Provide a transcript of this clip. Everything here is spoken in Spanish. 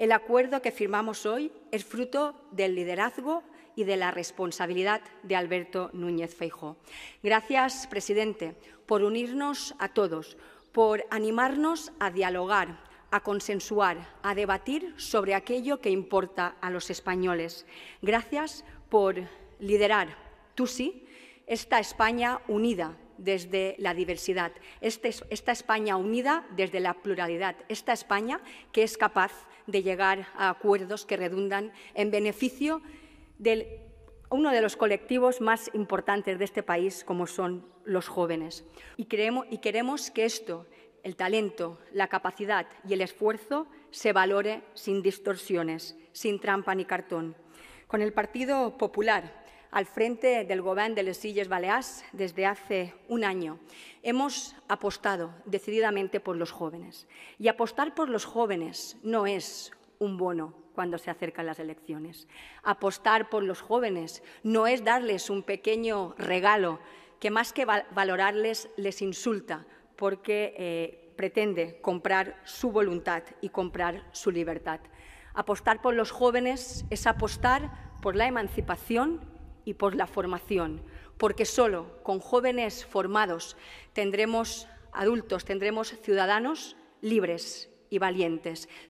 El acuerdo que firmamos hoy es fruto del liderazgo y de la responsabilidad de Alberto Núñez Feijóo. Gracias, presidente, por unirnos a todos, por animarnos a dialogar, a consensuar, a debatir sobre aquello que importa a los españoles. Gracias por liderar, tú sí, esta España unida desde la diversidad, este esta España unida desde la pluralidad, esta España que es capaz de llegar a acuerdos que redundan en beneficio de uno de los colectivos más importantes de este país, como son los jóvenes. Y, y queremos que esto, el talento, la capacidad y el esfuerzo, se valore sin distorsiones, sin trampa ni cartón. Con el Partido Popular al frente del Gobierno de las Illes Baleares desde hace un año. Hemos apostado decididamente por los jóvenes. Y apostar por los jóvenes no es un bono cuando se acercan las elecciones. Apostar por los jóvenes no es darles un pequeño regalo que más que valorarles les insulta porque eh, pretende comprar su voluntad y comprar su libertad. Apostar por los jóvenes es apostar por la emancipación y por la formación, porque solo con jóvenes formados tendremos adultos, tendremos ciudadanos libres y valientes,